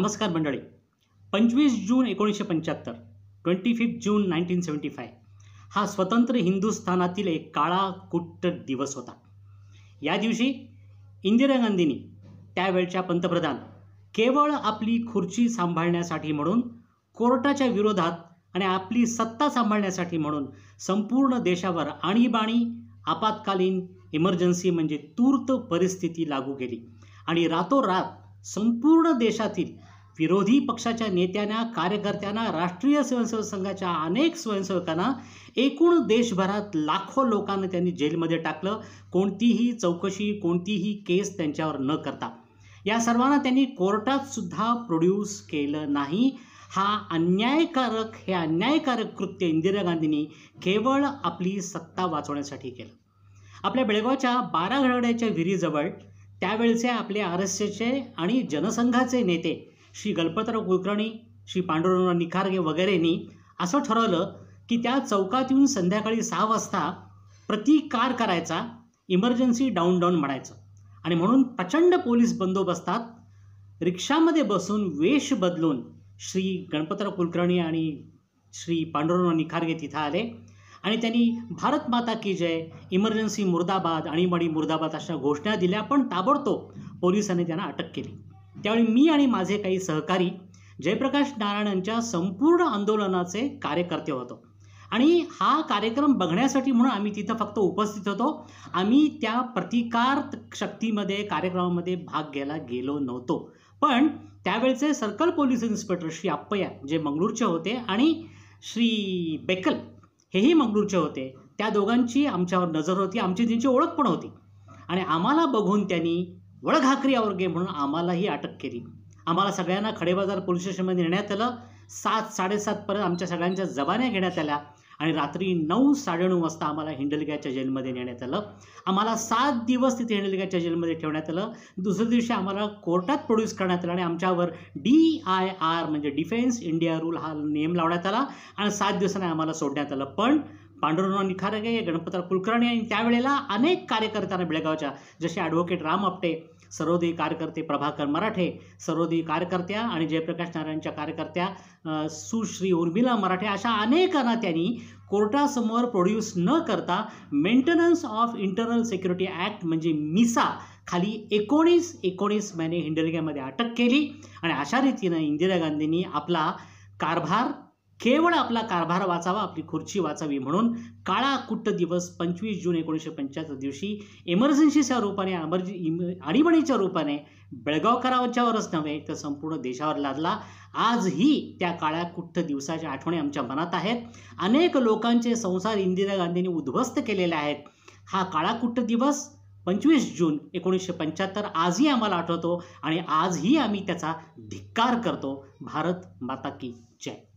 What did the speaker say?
नमस्कार मंडळी पंचवीस जून एकोणीसशे पंच्याहत्तर twenty fifth June nineteen seventy five हा स्वतंत्र हिंदुस्थानातील एक काळा कुट्ट दिवस होता या दिवशी इंदिरा गांधींनी त्यावेळच्या पंतप्रधान केवळ आपली खुर्ची सांभाळण्यासाठी म्हणून कोर्टाच्या विरोधात आणि आपली सत्ता सांभाळण्यासाठी म्हणून संपूर्ण देशावर आणीबाणी आपत्कालीन इमर्जन्सी म्हणजे तूर्त परिस्थिती लागू केली आणि रातोरात संपूर्ण देशातील विरोधी पक्षाच्या नेत्यांना कार्यकर्त्यांना राष्ट्रीय स्वयंसेवक संघाच्या अनेक स्वयंसेवकांना एकूण देशभरात लाखो लोकांना त्यांनी जेलमध्ये टाकलं कोणतीही चौकशी कोणतीही केस त्यांच्यावर न करता या सर्वांना त्यांनी कोर्टात सुद्धा प्रोड्यूस केलं नाही हा अन्यायकारक हे अन्यायकारक कृत्य इंदिरा गांधींनी केवळ आपली सत्ता वाचवण्यासाठी केलं आपल्या बेळगावच्या बारा घडवड्याच्या विहिरीजवळ त्यावेळचे आपले आर एस एसचे आणि जनसंघाचे नेते श्री गणपतराव कुलकर्णी श्री पांडुरंग निखारगे वगैरेनी असं ठरवलं की त्या चौकात येऊन संध्याकाळी सहा वाजता प्रतिकार करायचा इमर्जन्सी डाऊन डाऊन म्हणायचं आणि म्हणून प्रचंड पोलीस बंदोबस्तात रिक्षामध्ये बसून वेश बदलून श्री गणपतराव कुलकर्णी आणि श्री पांडुरंग निखारगे तिथं आले आणि त्यांनी भारत माता की जय इमर्जन्सी मुर्दाबाद आणीबाणी मुर्दाबाद अशा घोषणा दिल्या पण ताबडतोब पोलिसांनी त्यांना अटक केली त्यावेळी मी आणि माझे काही सहकारी जयप्रकाश नारायणांच्या संपूर्ण आंदोलनाचे कार्यकर्ते होतो आणि हा कार्यक्रम बघण्यासाठी म्हणून आम्ही तिथं फक्त उपस्थित होतो आम्ही त्या प्रतिकार शक्तीमध्ये कार्यक्रमामध्ये भाग घ्यायला गेलो नव्हतो पण त्यावेळचे circle police inspector Shri Appaya जे मंगळूरचे होते आणि श्री बेकल हेही मंगळूरचे होते त्या दोघांची आमच्यावर नजर होती आमची त्यांची ओळख पण होती आणि आम्हाला बघून त्यांनी वळघाकरी आवर्गे म्हणून आम्हालाही अटक केली आम्हाला सगळ्यांना खडेबाजार पोलीस स्टेशनमध्ये नेण्यात आलं सात साडेसातपर्यंत आमच्या सगळ्यांच्या जबान्या घेण्यात आल्या आणि रात्री नऊ साडेनऊ वाजता आम्हाला हिंडलग्याच्या जेलमध्ये नेण्यात आलं आम्हाला सात दिवस तिथे हिंडलग्याच्या जेलमध्ये ठेवण्यात आलं दुसऱ्या दिवशी आम्हाला कोर्टात प्रोड्यूस करण्यात आलं आणि आमच्यावर डी आय आर म्हणजे डिफेन्स इंडिया रूल हा नेम लावण्यात आला आणि सात दिवसांनी आम्हाला सोडण्यात आलं पण पांडुरंगराव निखारगे गणपतराव कुलकर्णी आणि त्यावेळेला अनेक कार्यकर्त्यांना बेळगावच्या जसे ॲडव्होकेट राम आपटे सर्वोदयी कार्यकर्ते प्रभाकर मराठे सर्वोदयी कार्यकर्त्या आणि जयप्रकाश नारायणच्या कार्यकर्त्या सुश्री उर्मिला मराठे अशा अनेकांना त्यांनी कोर्टासमोर प्रोड्यूस न करता maintenance of internal security act म्हणजे मिसा खाली एकोणीस एकोणीस महिने हिंडलग्यामध्ये अटक केली आणि अशा रीतीनं इंदिरा गांधींनी आपला कारभार केवळ आपला कारभार वाचावा आपली खुर्ची वाचावी म्हणून काळा कुट्ट दिवस पंचवीस जून एकोणीसशे पंच्याहत्तर दिवशी इमर्जन्सीच्या रूपाने अमर्जी आणीबाणीच्या रूपाने बेळगावकरांच्यावरच नव्हे तर संपूर्ण देशावर लादला आजही त्या काळ्या कुट्ट दिवसाच्या आठवणी आमच्या मनात आहेत अनेक लोकांचे संसार इंदिरा गांधींनी उद्ध्वस्त केलेले आहेत हा काळाकुट्ट दिवस पंचवीस जून एकोणीसशे पंच्याहत्तर आजही आम्हाला आठवतो आणि आजही आम्ही त्याचा धिक्कार करतो भारत माता की जय